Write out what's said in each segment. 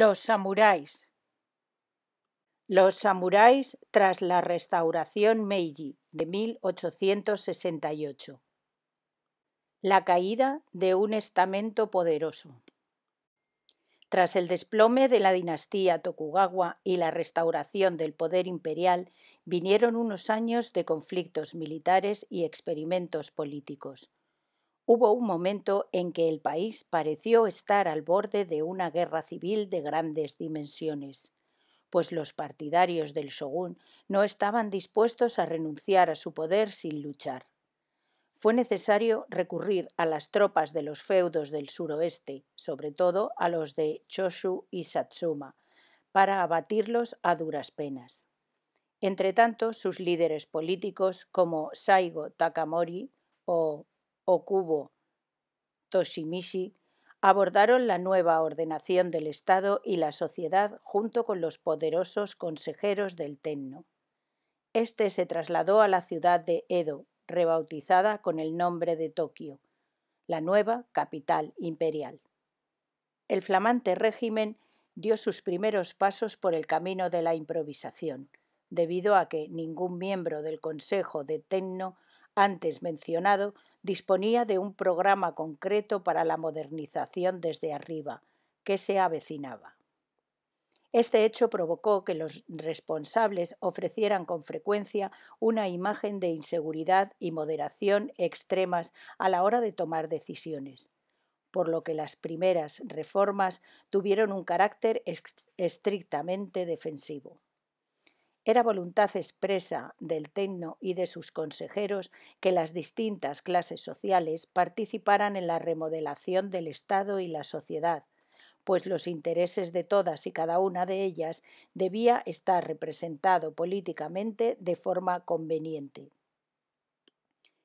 Los samuráis. Los samuráis tras la restauración Meiji de 1868. La caída de un estamento poderoso. Tras el desplome de la dinastía Tokugawa y la restauración del poder imperial, vinieron unos años de conflictos militares y experimentos políticos. Hubo un momento en que el país pareció estar al borde de una guerra civil de grandes dimensiones, pues los partidarios del shogun no estaban dispuestos a renunciar a su poder sin luchar. Fue necesario recurrir a las tropas de los feudos del suroeste, sobre todo a los de Choshu y Satsuma, para abatirlos a duras penas. Entre tanto, sus líderes políticos como Saigo Takamori o Okubo Toshimichi abordaron la nueva ordenación del Estado y la sociedad junto con los poderosos consejeros del Tenno. Este se trasladó a la ciudad de Edo, rebautizada con el nombre de Tokio, la nueva capital imperial. El flamante régimen dio sus primeros pasos por el camino de la improvisación, debido a que ningún miembro del Consejo de Tenno antes mencionado disponía de un programa concreto para la modernización desde arriba, que se avecinaba. Este hecho provocó que los responsables ofrecieran con frecuencia una imagen de inseguridad y moderación extremas a la hora de tomar decisiones, por lo que las primeras reformas tuvieron un carácter estrictamente defensivo. Era voluntad expresa del tecno y de sus consejeros que las distintas clases sociales participaran en la remodelación del Estado y la sociedad, pues los intereses de todas y cada una de ellas debía estar representado políticamente de forma conveniente.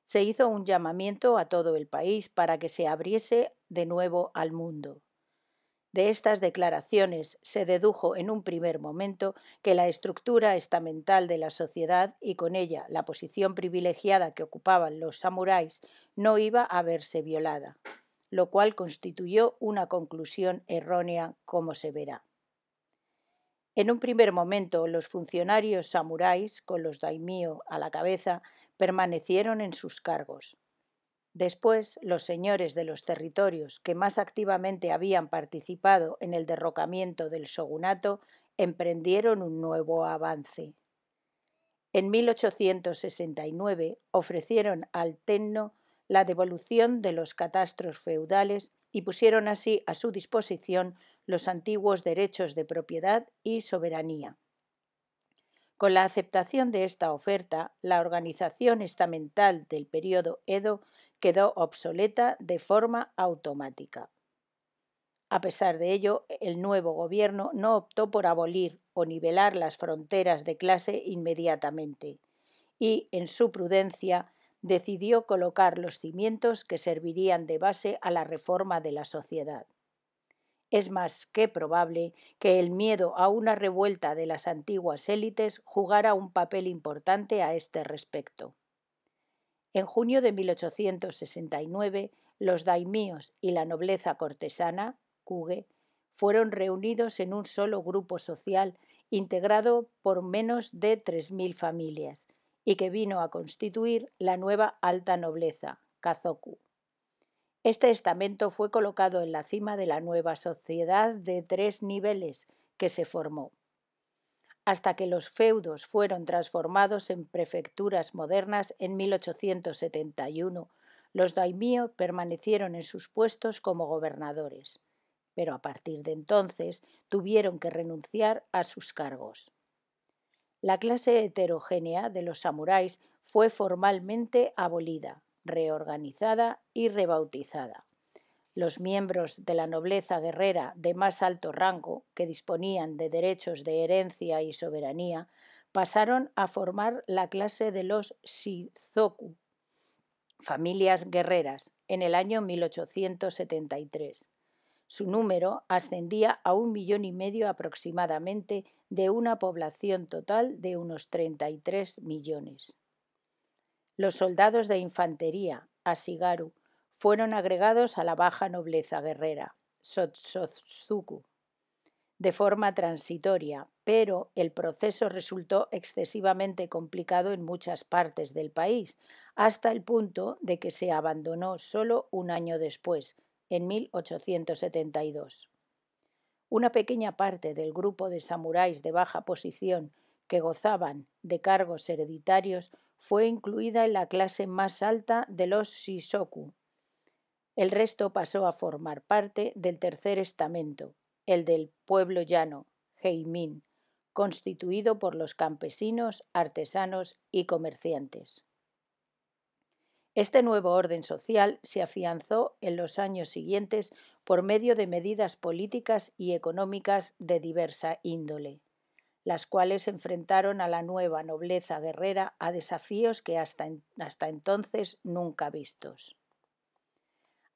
Se hizo un llamamiento a todo el país para que se abriese de nuevo al mundo. De estas declaraciones se dedujo en un primer momento que la estructura estamental de la sociedad y con ella la posición privilegiada que ocupaban los samuráis no iba a verse violada, lo cual constituyó una conclusión errónea como se verá. En un primer momento, los funcionarios samuráis, con los daimio a la cabeza, permanecieron en sus cargos. Después, los señores de los territorios que más activamente habían participado en el derrocamiento del shogunato emprendieron un nuevo avance. En 1869 ofrecieron al Tenno la devolución de los catastros feudales y pusieron así a su disposición los antiguos derechos de propiedad y soberanía. Con la aceptación de esta oferta, la organización estamental del periodo Edo quedó obsoleta de forma automática. A pesar de ello, el nuevo gobierno no optó por abolir o nivelar las fronteras de clase inmediatamente y, en su prudencia, decidió colocar los cimientos que servirían de base a la reforma de la sociedad. Es más que probable que el miedo a una revuelta de las antiguas élites jugara un papel importante a este respecto. En junio de 1869, los daimíos y la nobleza cortesana, Kuge, fueron reunidos en un solo grupo social integrado por menos de 3.000 familias y que vino a constituir la nueva alta nobleza, Kazoku. Este estamento fue colocado en la cima de la nueva sociedad de tres niveles que se formó hasta que los feudos fueron transformados en prefecturas modernas en 1871. Los daimio permanecieron en sus puestos como gobernadores, pero a partir de entonces tuvieron que renunciar a sus cargos. La clase heterogénea de los samuráis fue formalmente abolida, reorganizada y rebautizada los miembros de la nobleza guerrera de más alto rango, que disponían de derechos de herencia y soberanía, pasaron a formar la clase de los Shizoku, familias guerreras, en el año 1873. Su número ascendía a un millón y medio aproximadamente de una población total de unos 33 millones. Los soldados de infantería, Asigaru, fueron agregados a la baja nobleza guerrera, Sotsotsuku, de forma transitoria, pero el proceso resultó excesivamente complicado en muchas partes del país, hasta el punto de que se abandonó solo un año después, en 1872. Una pequeña parte del grupo de samuráis de baja posición que gozaban de cargos hereditarios fue incluida en la clase más alta de los Shisoku, el resto pasó a formar parte del tercer estamento, el del pueblo llano, Heimín, constituido por los campesinos, artesanos y comerciantes. Este nuevo orden social se afianzó en los años siguientes por medio de medidas políticas y económicas de diversa índole, las cuales enfrentaron a la nueva nobleza guerrera a desafíos que hasta, hasta entonces nunca vistos.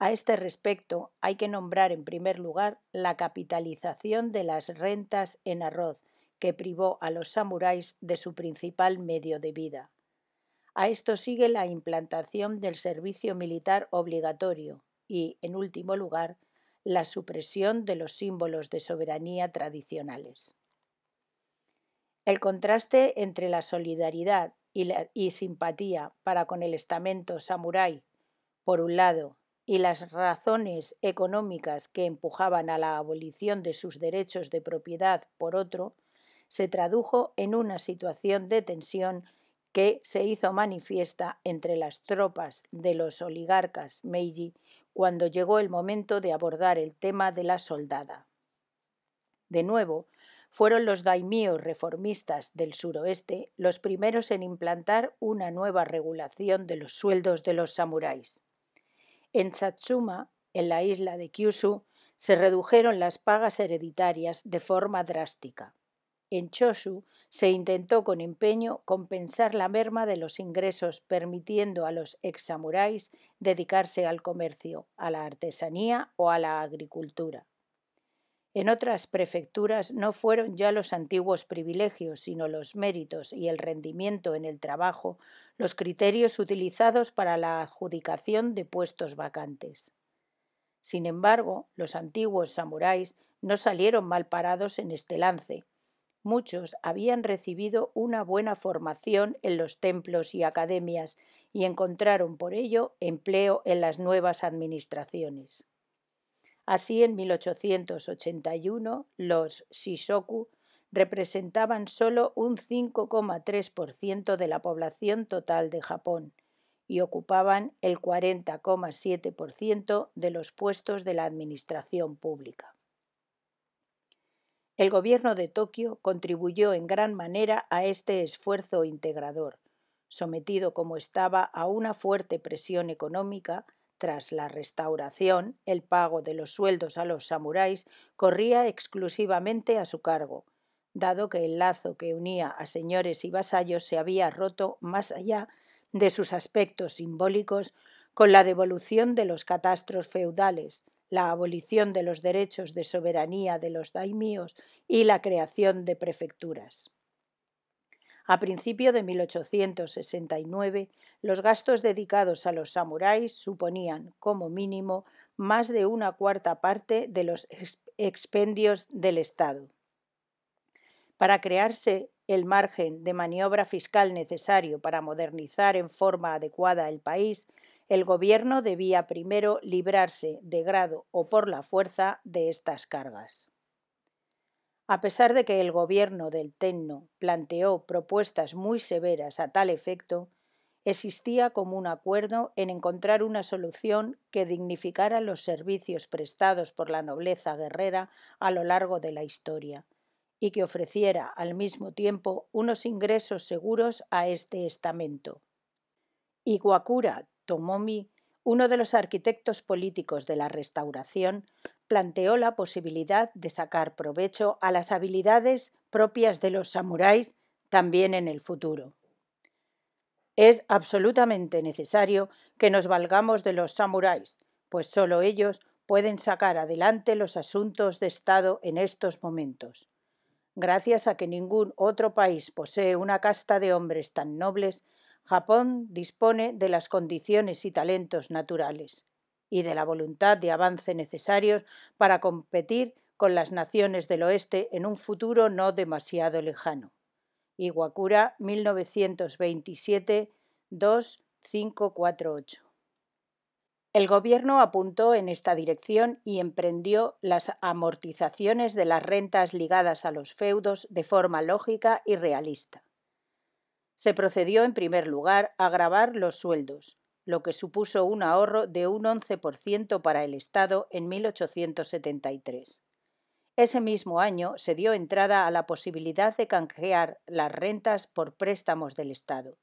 A este respecto, hay que nombrar en primer lugar la capitalización de las rentas en arroz, que privó a los samuráis de su principal medio de vida. A esto sigue la implantación del servicio militar obligatorio y, en último lugar, la supresión de los símbolos de soberanía tradicionales. El contraste entre la solidaridad y, simpatía para con el estamento samurái, por un lado, y las razones económicas que empujaban a la abolición de sus derechos de propiedad por otro, se tradujo en una situación de tensión que se hizo manifiesta entre las tropas de los oligarcas Meiji cuando llegó el momento de abordar el tema de la soldada. De nuevo, fueron los daimíos reformistas del suroeste los primeros en implantar una nueva regulación de los sueldos de los samuráis. En Satsuma, en la isla de Kyushu, se redujeron las pagas hereditarias de forma drástica. En Chosu se intentó con empeño compensar la merma de los ingresos, permitiendo a los ex samuráis dedicarse al comercio, a la artesanía o a la agricultura. En otras prefecturas no fueron ya los antiguos privilegios, sino los méritos y el rendimiento en el trabajo los criterios utilizados para la adjudicación de puestos vacantes. Sin embargo, los antiguos samuráis no salieron mal parados en este lance. Muchos habían recibido una buena formación en los templos y academias y encontraron por ello empleo en las nuevas administraciones. Así, en 1881, los shishoku representaban solo un 5,3% de la población total de Japón y ocupaban el 40,7% de los puestos de la administración pública. El gobierno de Tokio contribuyó en gran manera a este esfuerzo integrador, sometido como estaba a una fuerte presión económica tras la restauración, el pago de los sueldos a los samuráis corría exclusivamente a su cargo, dado que el lazo que unía a señores y vasallos se había roto más allá de sus aspectos simbólicos con la devolución de los catastros feudales, la abolición de los derechos de soberanía de los daimíos y la creación de prefecturas. A principios de 1869, los gastos dedicados a los samuráis suponían, como mínimo, más de una cuarta parte de los expendios del Estado. Para crearse el margen de maniobra fiscal necesario para modernizar en forma adecuada el país, el gobierno debía primero librarse de grado o por la fuerza de estas cargas. A pesar de que el gobierno del Tenno planteó propuestas muy severas a tal efecto, existía como un acuerdo en encontrar una solución que dignificara los servicios prestados por la nobleza guerrera a lo largo de la historia y que ofreciera al mismo tiempo unos ingresos seguros a este estamento. Iwakura Tomomi, uno de los arquitectos políticos de la Restauración, planteó la posibilidad de sacar provecho a las habilidades propias de los samuráis también en el futuro. Es absolutamente necesario que nos valgamos de los samuráis, pues solo ellos pueden sacar adelante los asuntos de Estado en estos momentos. Gracias a que ningún otro país posee una casta de hombres tan nobles, Japón dispone de las condiciones y talentos naturales y de la voluntad de avance necesarios para competir con las naciones del oeste en un futuro no demasiado lejano. Iguacura, 1927 2548. El gobierno apuntó en esta dirección y emprendió las amortizaciones de las rentas ligadas a los feudos de forma lógica y realista. Se procedió en primer lugar a grabar los sueldos, lo que supuso un ahorro de un 11% para el Estado en 1873. Ese mismo año se dio entrada a la posibilidad de canjear las rentas por préstamos del Estado.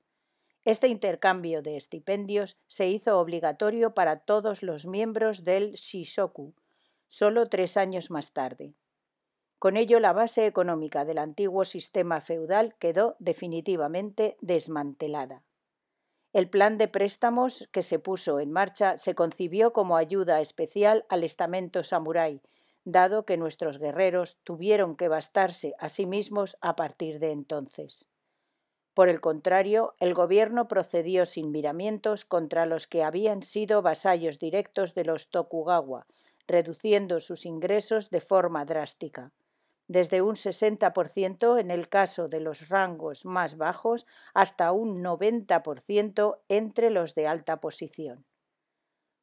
Este intercambio de estipendios se hizo obligatorio para todos los miembros del Shishoku, solo tres años más tarde. Con ello, la base económica del antiguo sistema feudal quedó definitivamente desmantelada. El plan de préstamos que se puso en marcha se concibió como ayuda especial al estamento samurái, dado que nuestros guerreros tuvieron que bastarse a sí mismos a partir de entonces. Por el contrario, el gobierno procedió sin miramientos contra los que habían sido vasallos directos de los Tokugawa, reduciendo sus ingresos de forma drástica desde un 60% en el caso de los rangos más bajos hasta un 90% entre los de alta posición.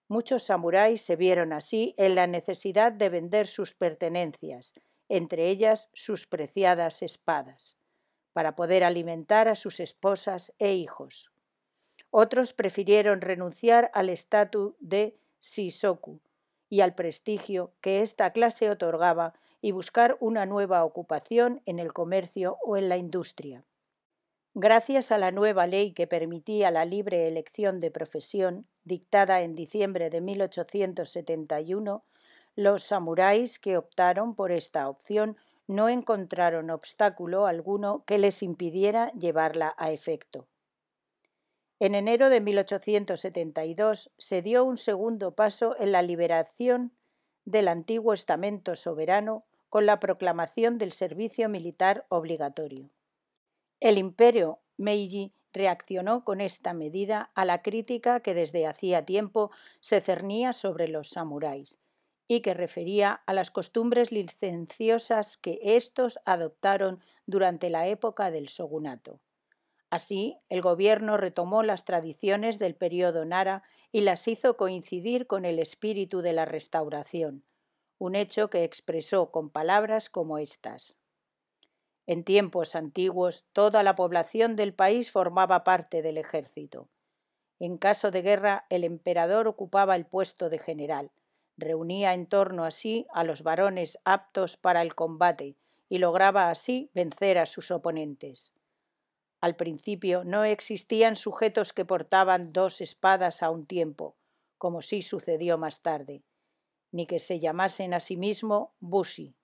Muchos samuráis se vieron así en la necesidad de vender sus pertenencias, entre ellas sus preciadas espadas, para poder alimentar a sus esposas e hijos. Otros prefirieron renunciar al estatus de Shisoku, y al prestigio que esta clase otorgaba y buscar una nueva ocupación en el comercio o en la industria. Gracias a la nueva ley que permitía la libre elección de profesión, dictada en diciembre de 1871, los samuráis que optaron por esta opción no encontraron obstáculo alguno que les impidiera llevarla a efecto. En enero de 1872 se dio un segundo paso en la liberación del antiguo estamento soberano con la proclamación del servicio militar obligatorio. El imperio Meiji reaccionó con esta medida a la crítica que desde hacía tiempo se cernía sobre los samuráis y que refería a las costumbres licenciosas que éstos adoptaron durante la época del shogunato. Así, el gobierno retomó las tradiciones del periodo Nara y las hizo coincidir con el espíritu de la restauración, un hecho que expresó con palabras como estas. En tiempos antiguos, toda la población del país formaba parte del ejército. En caso de guerra, el emperador ocupaba el puesto de general, reunía en torno a sí a los varones aptos para el combate y lograba así vencer a sus oponentes. Al principio no existían sujetos que portaban dos espadas a un tiempo, como sí sucedió más tarde, ni que se llamasen a sí mismo Busi,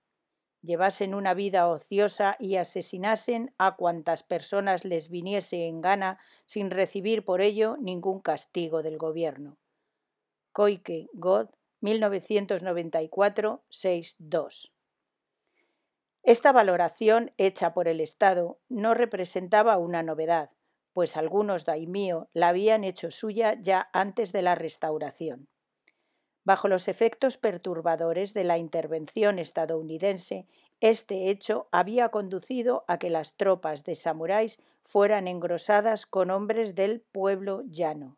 llevasen una vida ociosa y asesinasen a cuantas personas les viniese en gana sin recibir por ello ningún castigo del gobierno. Koike God, 1994 2 esta valoración hecha por el Estado no representaba una novedad, pues algunos daimio la habían hecho suya ya antes de la restauración. Bajo los efectos perturbadores de la intervención estadounidense, este hecho había conducido a que las tropas de samuráis fueran engrosadas con hombres del pueblo llano.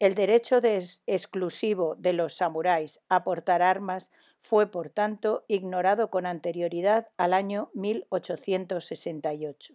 El derecho exclusivo de los samuráis a portar armas fue, por tanto, ignorado con anterioridad al año 1868.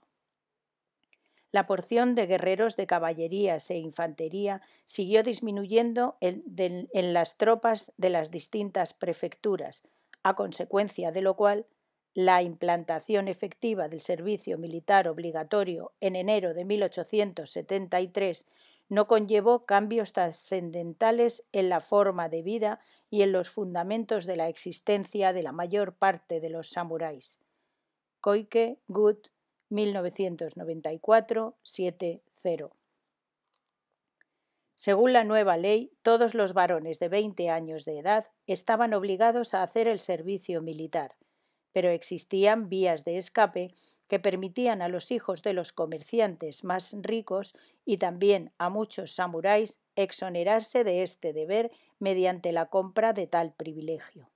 La porción de guerreros de caballerías e infantería siguió disminuyendo en, en las tropas de las distintas prefecturas, a consecuencia de lo cual la implantación efectiva del servicio militar obligatorio en enero de 1873 no conllevó cambios trascendentales en la forma de vida y en los fundamentos de la existencia de la mayor parte de los samuráis. Koike Gut 1994-70. Según la nueva ley, todos los varones de 20 años de edad estaban obligados a hacer el servicio militar, pero existían vías de escape que permitían a los hijos de los comerciantes más ricos y también a muchos samuráis exonerarse de este deber mediante la compra de tal privilegio.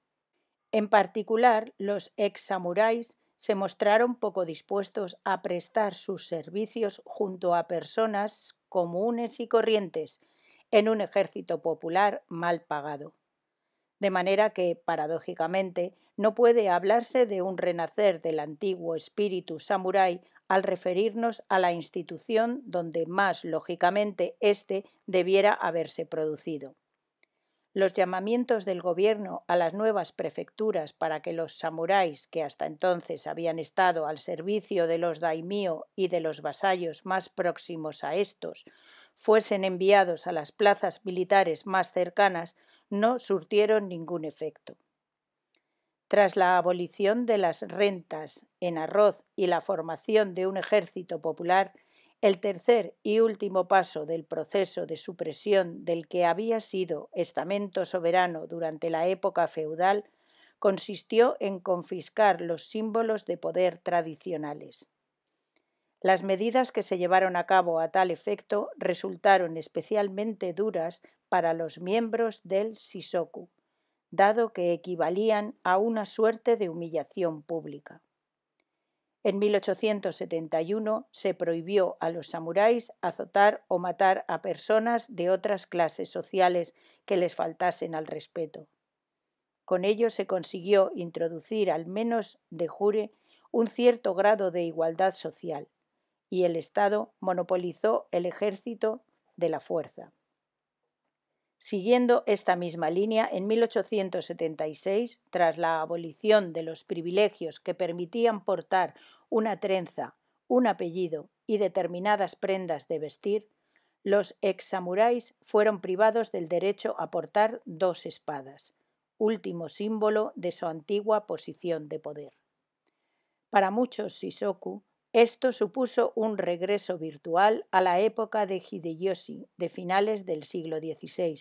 En particular, los ex samuráis se mostraron poco dispuestos a prestar sus servicios junto a personas comunes y corrientes en un ejército popular mal pagado de manera que, paradójicamente, no puede hablarse de un renacer del antiguo espíritu samurái al referirnos a la institución donde más lógicamente éste debiera haberse producido. Los llamamientos del gobierno a las nuevas prefecturas para que los samuráis que hasta entonces habían estado al servicio de los daimio y de los vasallos más próximos a estos fuesen enviados a las plazas militares más cercanas no surtieron ningún efecto. Tras la abolición de las rentas en arroz y la formación de un ejército popular, el tercer y último paso del proceso de supresión del que había sido estamento soberano durante la época feudal consistió en confiscar los símbolos de poder tradicionales. Las medidas que se llevaron a cabo a tal efecto resultaron especialmente duras para los miembros del Sisoku, dado que equivalían a una suerte de humillación pública. En 1871 se prohibió a los samuráis azotar o matar a personas de otras clases sociales que les faltasen al respeto. Con ello se consiguió introducir al menos de jure un cierto grado de igualdad social, y el Estado monopolizó el ejército de la fuerza. Siguiendo esta misma línea, en 1876, tras la abolición de los privilegios que permitían portar una trenza, un apellido y determinadas prendas de vestir, los ex-samuráis fueron privados del derecho a portar dos espadas, último símbolo de su antigua posición de poder. Para muchos Shisoku, esto supuso un regreso virtual a la época de Hideyoshi de finales del siglo XVI,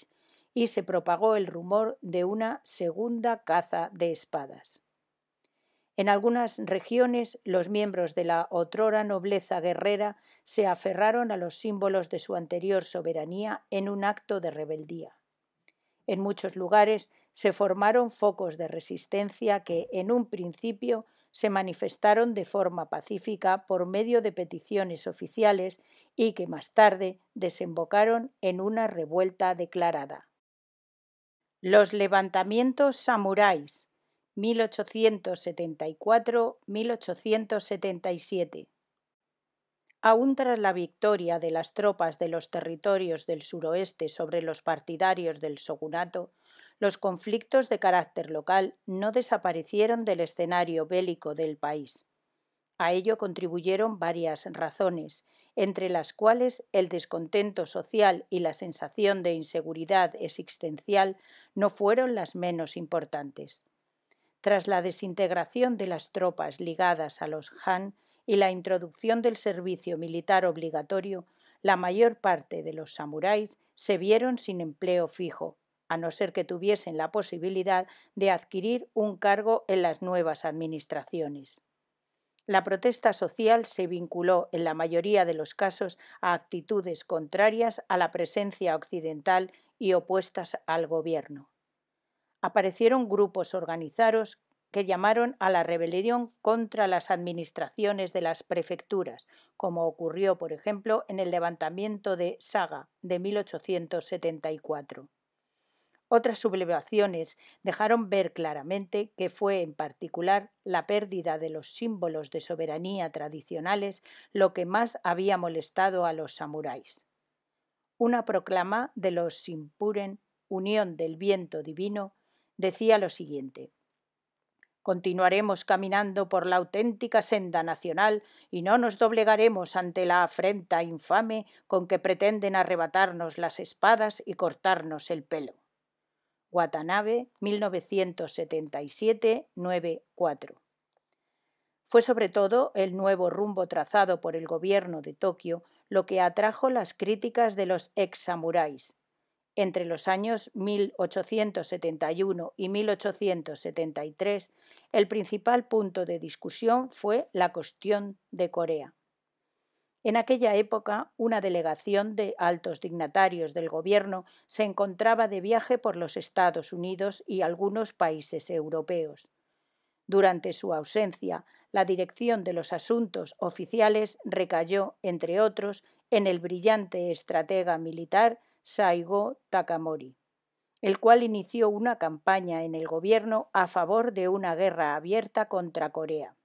y se propagó el rumor de una segunda caza de espadas. En algunas regiones los miembros de la otrora nobleza guerrera se aferraron a los símbolos de su anterior soberanía en un acto de rebeldía. En muchos lugares se formaron focos de resistencia que en un principio se manifestaron de forma pacífica por medio de peticiones oficiales y que más tarde desembocaron en una revuelta declarada. Los levantamientos samuráis 1874-1877 Aún tras la victoria de las tropas de los territorios del suroeste sobre los partidarios del shogunato, los conflictos de carácter local no desaparecieron del escenario bélico del país. A ello contribuyeron varias razones, entre las cuales el descontento social y la sensación de inseguridad existencial no fueron las menos importantes. Tras la desintegración de las tropas ligadas a los Han y la introducción del servicio militar obligatorio, la mayor parte de los samuráis se vieron sin empleo fijo, a no ser que tuviesen la posibilidad de adquirir un cargo en las nuevas administraciones. La protesta social se vinculó en la mayoría de los casos a actitudes contrarias a la presencia occidental y opuestas al gobierno. Aparecieron grupos organizados que llamaron a la rebelión contra las administraciones de las prefecturas, como ocurrió, por ejemplo, en el levantamiento de Saga de 1874. Otras sublevaciones dejaron ver claramente que fue en particular la pérdida de los símbolos de soberanía tradicionales lo que más había molestado a los samuráis. Una proclama de los Simpuren, Unión del Viento Divino, decía lo siguiente. Continuaremos caminando por la auténtica senda nacional y no nos doblegaremos ante la afrenta infame con que pretenden arrebatarnos las espadas y cortarnos el pelo. Watanabe, 1977-94. Fue sobre todo el nuevo rumbo trazado por el gobierno de Tokio lo que atrajo las críticas de los ex-samuráis. Entre los años 1871 y 1873, el principal punto de discusión fue la cuestión de Corea. En aquella época, una delegación de altos dignatarios del gobierno se encontraba de viaje por los Estados Unidos y algunos países europeos. Durante su ausencia, la dirección de los asuntos oficiales recayó, entre otros, en el brillante estratega militar Saigo Takamori, el cual inició una campaña en el gobierno a favor de una guerra abierta contra Corea.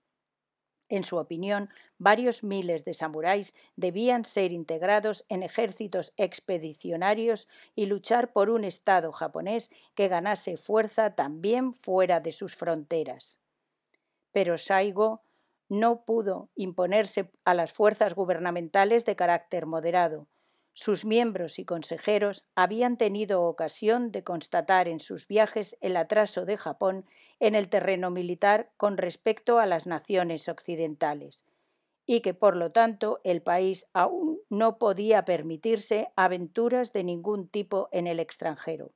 En su opinión, varios miles de samuráis debían ser integrados en ejércitos expedicionarios y luchar por un Estado japonés que ganase fuerza también fuera de sus fronteras. Pero Saigo no pudo imponerse a las fuerzas gubernamentales de carácter moderado, sus miembros y consejeros habían tenido ocasión de constatar en sus viajes el atraso de Japón en el terreno militar con respecto a las naciones occidentales, y que por lo tanto el país aún no podía permitirse aventuras de ningún tipo en el extranjero.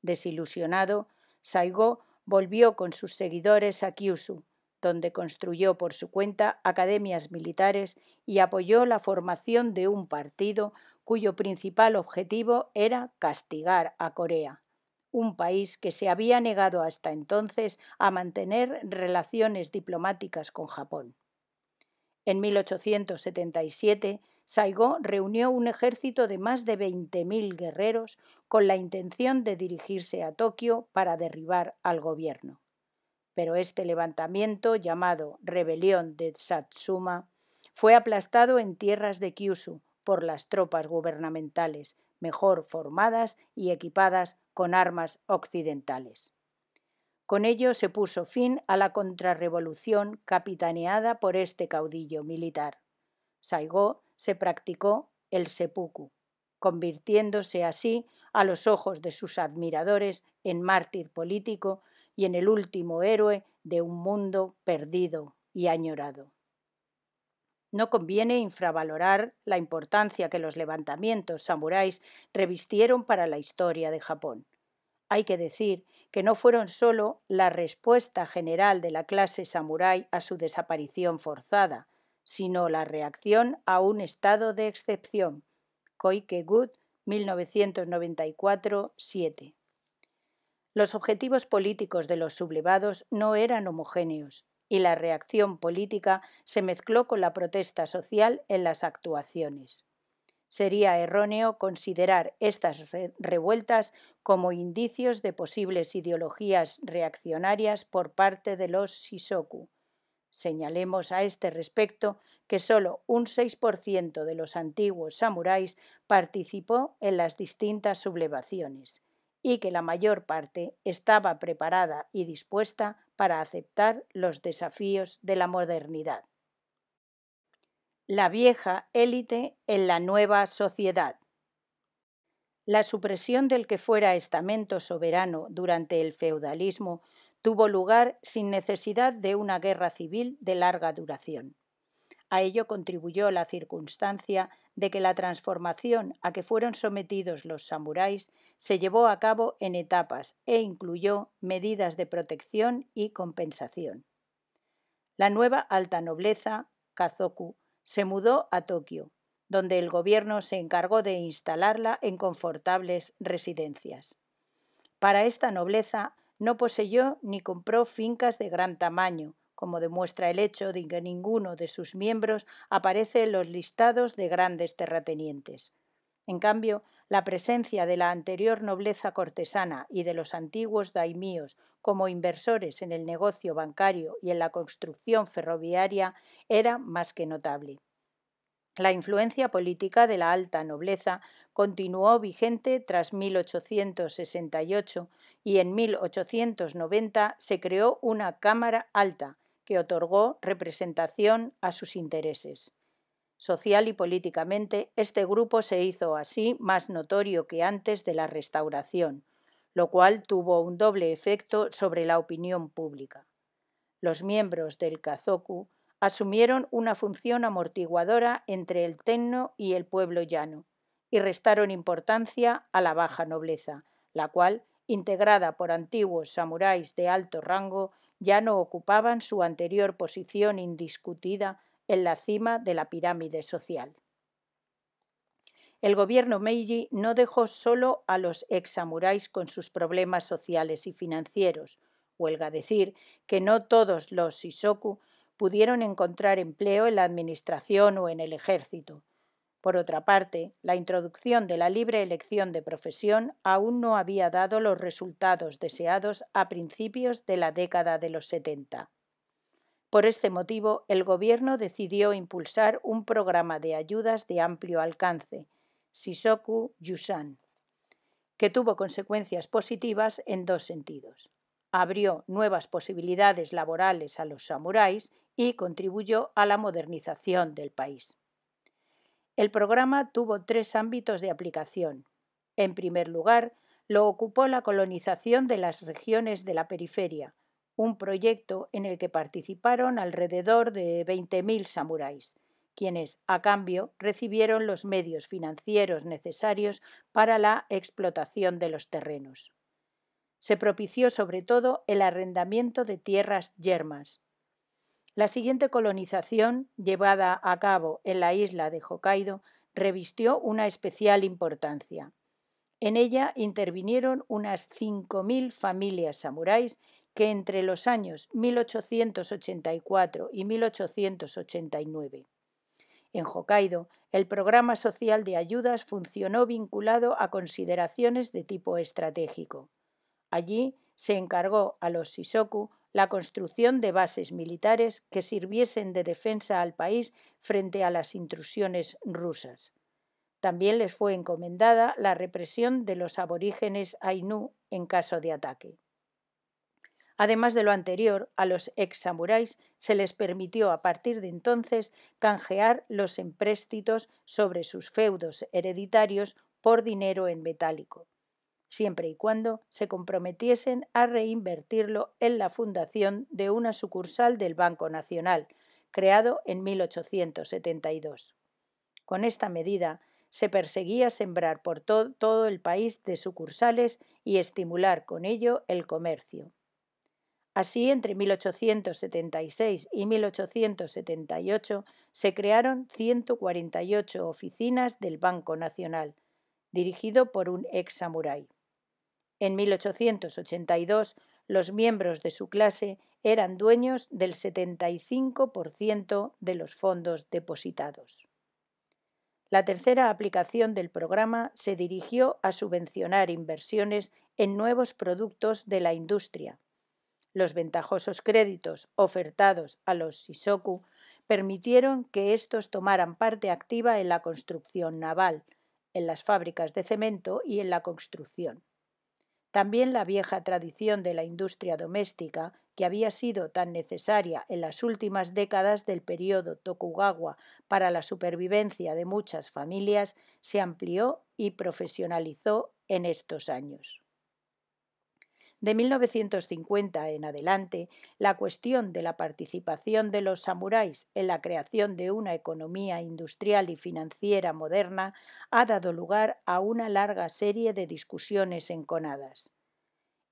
Desilusionado, Saigo volvió con sus seguidores a Kyushu, donde construyó por su cuenta academias militares y apoyó la formación de un partido cuyo principal objetivo era castigar a Corea, un país que se había negado hasta entonces a mantener relaciones diplomáticas con Japón. En 1877, saigo reunió un ejército de más de 20.000 guerreros con la intención de dirigirse a Tokio para derribar al gobierno pero este levantamiento, llamado Rebelión de Satsuma, fue aplastado en tierras de Kyushu por las tropas gubernamentales, mejor formadas y equipadas con armas occidentales. Con ello se puso fin a la contrarrevolución capitaneada por este caudillo militar. Saigó se practicó el seppuku, convirtiéndose así, a los ojos de sus admiradores, en mártir político y en el último héroe de un mundo perdido y añorado. No conviene infravalorar la importancia que los levantamientos samuráis revistieron para la historia de Japón. Hay que decir que no fueron solo la respuesta general de la clase samurái a su desaparición forzada, sino la reacción a un estado de excepción. Koike Gut, 1994-7. Los objetivos políticos de los sublevados no eran homogéneos y la reacción política se mezcló con la protesta social en las actuaciones. Sería erróneo considerar estas revueltas como indicios de posibles ideologías reaccionarias por parte de los Shisoku. Señalemos a este respecto que solo un 6% de los antiguos samuráis participó en las distintas sublevaciones y que la mayor parte estaba preparada y dispuesta para aceptar los desafíos de la modernidad. La vieja élite en la nueva sociedad. La supresión del que fuera estamento soberano durante el feudalismo tuvo lugar sin necesidad de una guerra civil de larga duración. A ello contribuyó la circunstancia de que la transformación a que fueron sometidos los samuráis se llevó a cabo en etapas e incluyó medidas de protección y compensación. La nueva alta nobleza, Kazoku, se mudó a Tokio, donde el gobierno se encargó de instalarla en confortables residencias. Para esta nobleza no poseyó ni compró fincas de gran tamaño, como demuestra el hecho de que ninguno de sus miembros aparece en los listados de grandes terratenientes. En cambio, la presencia de la anterior nobleza cortesana y de los antiguos daimíos como inversores en el negocio bancario y en la construcción ferroviaria era más que notable. La influencia política de la alta nobleza continuó vigente tras 1868 y en 1890 se creó una Cámara Alta, que otorgó representación a sus intereses. Social y políticamente, este grupo se hizo así más notorio que antes de la restauración, lo cual tuvo un doble efecto sobre la opinión pública. Los miembros del Kazoku asumieron una función amortiguadora entre el tenno y el pueblo llano, y restaron importancia a la baja nobleza, la cual, integrada por antiguos samuráis de alto rango, ya no ocupaban su anterior posición indiscutida en la cima de la pirámide social. El gobierno Meiji no dejó solo a los ex-samuráis con sus problemas sociales y financieros. Huelga decir que no todos los Shisoku pudieron encontrar empleo en la administración o en el ejército. Por otra parte, la introducción de la libre elección de profesión aún no había dado los resultados deseados a principios de la década de los 70. Por este motivo, el Gobierno decidió impulsar un programa de ayudas de amplio alcance, Shisoku Yusan, que tuvo consecuencias positivas en dos sentidos. Abrió nuevas posibilidades laborales a los samuráis y contribuyó a la modernización del país. El programa tuvo tres ámbitos de aplicación. En primer lugar, lo ocupó la colonización de las regiones de la periferia, un proyecto en el que participaron alrededor de 20.000 samuráis, quienes, a cambio, recibieron los medios financieros necesarios para la explotación de los terrenos. Se propició sobre todo el arrendamiento de tierras yermas, la siguiente colonización, llevada a cabo en la isla de Hokkaido, revistió una especial importancia. En ella intervinieron unas 5.000 familias samuráis que entre los años 1884 y 1889. En Hokkaido, el programa social de ayudas funcionó vinculado a consideraciones de tipo estratégico. Allí se encargó a los Shisoku la construcción de bases militares que sirviesen de defensa al país frente a las intrusiones rusas. También les fue encomendada la represión de los aborígenes Ainu en caso de ataque. Además de lo anterior, a los ex samuráis se les permitió a partir de entonces canjear los empréstitos sobre sus feudos hereditarios por dinero en metálico siempre y cuando se comprometiesen a reinvertirlo en la fundación de una sucursal del Banco Nacional, creado en 1872. Con esta medida se perseguía sembrar por todo el país de sucursales y estimular con ello el comercio. Así, entre 1876 y 1878 se crearon 148 oficinas del Banco Nacional, dirigido por un ex samurái. En 1882, los miembros de su clase eran dueños del 75% de los fondos depositados. La tercera aplicación del programa se dirigió a subvencionar inversiones en nuevos productos de la industria. Los ventajosos créditos ofertados a los Shisoku permitieron que estos tomaran parte activa en la construcción naval, en las fábricas de cemento y en la construcción. También la vieja tradición de la industria doméstica, que había sido tan necesaria en las últimas décadas del periodo Tokugawa para la supervivencia de muchas familias, se amplió y profesionalizó en estos años. De 1950 en adelante, la cuestión de la participación de los samuráis en la creación de una economía industrial y financiera moderna ha dado lugar a una larga serie de discusiones enconadas.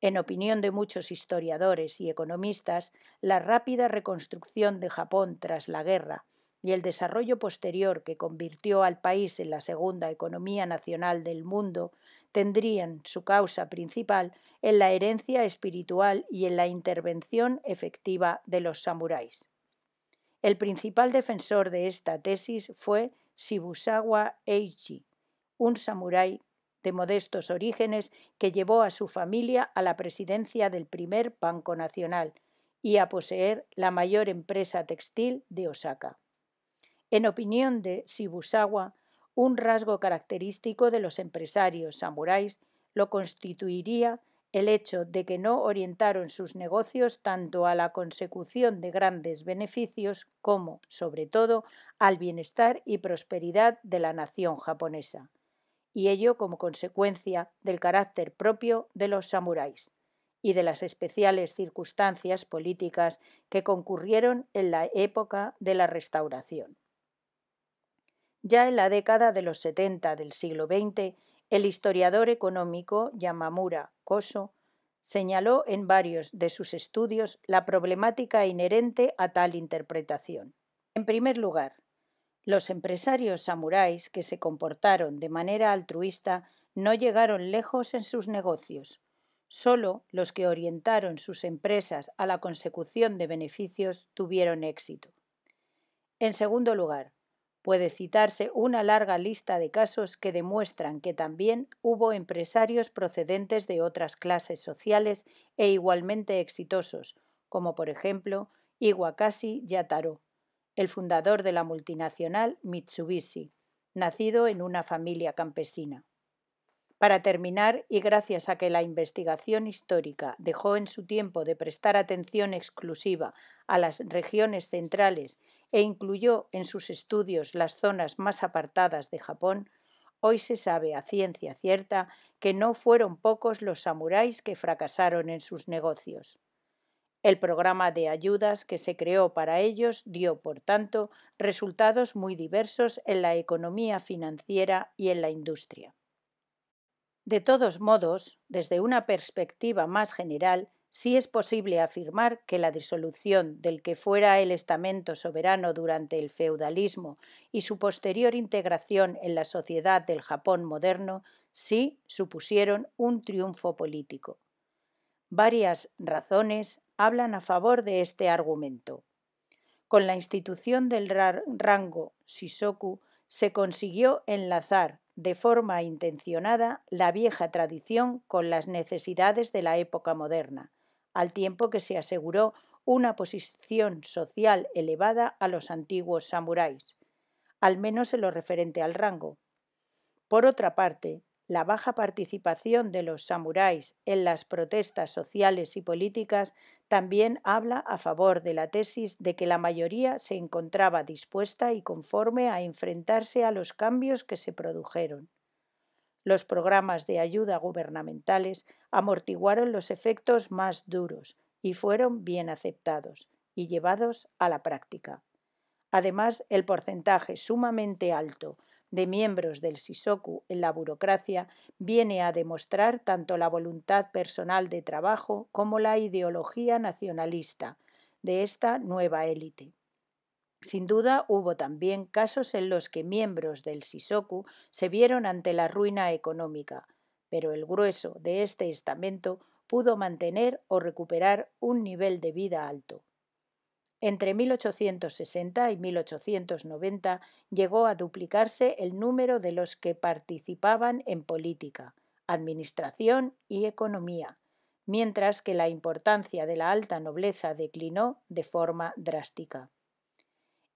En opinión de muchos historiadores y economistas, la rápida reconstrucción de Japón tras la guerra y el desarrollo posterior que convirtió al país en la segunda economía nacional del mundo tendrían su causa principal en la herencia espiritual y en la intervención efectiva de los samuráis. El principal defensor de esta tesis fue Shibusawa Eichi, un samurái de modestos orígenes que llevó a su familia a la presidencia del primer Banco Nacional y a poseer la mayor empresa textil de Osaka. En opinión de Shibusawa, un rasgo característico de los empresarios samuráis lo constituiría el hecho de que no orientaron sus negocios tanto a la consecución de grandes beneficios como, sobre todo, al bienestar y prosperidad de la nación japonesa, y ello como consecuencia del carácter propio de los samuráis y de las especiales circunstancias políticas que concurrieron en la época de la restauración. Ya en la década de los 70 del siglo XX, el historiador económico Yamamura Koso señaló en varios de sus estudios la problemática inherente a tal interpretación. En primer lugar, los empresarios samuráis que se comportaron de manera altruista no llegaron lejos en sus negocios. Solo los que orientaron sus empresas a la consecución de beneficios tuvieron éxito. En segundo lugar, Puede citarse una larga lista de casos que demuestran que también hubo empresarios procedentes de otras clases sociales e igualmente exitosos, como por ejemplo Iwakashi Yataro, el fundador de la multinacional Mitsubishi, nacido en una familia campesina. Para terminar, y gracias a que la investigación histórica dejó en su tiempo de prestar atención exclusiva a las regiones centrales e incluyó en sus estudios las zonas más apartadas de Japón, hoy se sabe a ciencia cierta que no fueron pocos los samuráis que fracasaron en sus negocios. El programa de ayudas que se creó para ellos dio, por tanto, resultados muy diversos en la economía financiera y en la industria. De todos modos, desde una perspectiva más general, sí es posible afirmar que la disolución del que fuera el estamento soberano durante el feudalismo y su posterior integración en la sociedad del Japón moderno sí supusieron un triunfo político. Varias razones hablan a favor de este argumento. Con la institución del rango Shisoku se consiguió enlazar de forma intencionada la vieja tradición con las necesidades de la época moderna, al tiempo que se aseguró una posición social elevada a los antiguos samuráis, al menos en lo referente al rango. Por otra parte, la baja participación de los samuráis en las protestas sociales y políticas también habla a favor de la tesis de que la mayoría se encontraba dispuesta y conforme a enfrentarse a los cambios que se produjeron. Los programas de ayuda gubernamentales amortiguaron los efectos más duros y fueron bien aceptados y llevados a la práctica. Además, el porcentaje sumamente alto de miembros del Sisoku en la burocracia viene a demostrar tanto la voluntad personal de trabajo como la ideología nacionalista de esta nueva élite. Sin duda, hubo también casos en los que miembros del Sisoku se vieron ante la ruina económica, pero el grueso de este estamento pudo mantener o recuperar un nivel de vida alto. Entre 1860 y 1890 llegó a duplicarse el número de los que participaban en política, administración y economía, mientras que la importancia de la alta nobleza declinó de forma drástica.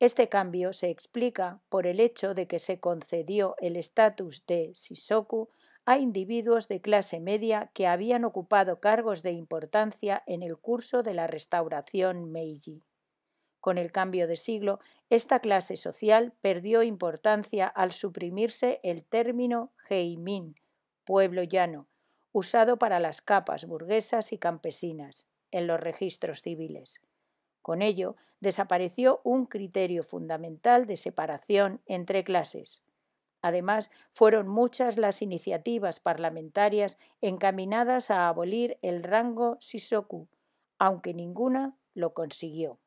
Este cambio se explica por el hecho de que se concedió el estatus de Shisoku a individuos de clase media que habían ocupado cargos de importancia en el curso de la restauración Meiji. Con el cambio de siglo, esta clase social perdió importancia al suprimirse el término heimin pueblo llano, usado para las capas burguesas y campesinas en los registros civiles. Con ello, desapareció un criterio fundamental de separación entre clases. Además, fueron muchas las iniciativas parlamentarias encaminadas a abolir el rango Sisoku, aunque ninguna lo consiguió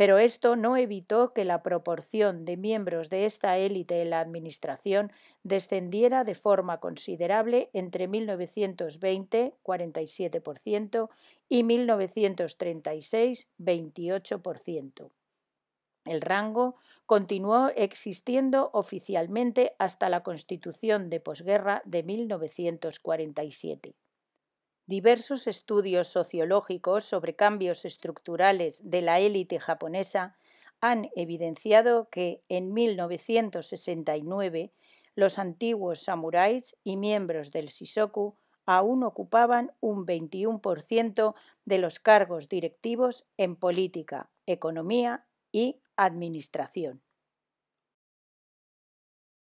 pero esto no evitó que la proporción de miembros de esta élite en la Administración descendiera de forma considerable entre 1920, 47%, y 1936, 28%. El rango continuó existiendo oficialmente hasta la Constitución de posguerra de 1947 diversos estudios sociológicos sobre cambios estructurales de la élite japonesa han evidenciado que en 1969 los antiguos samuráis y miembros del Shisoku aún ocupaban un 21% de los cargos directivos en política, economía y administración.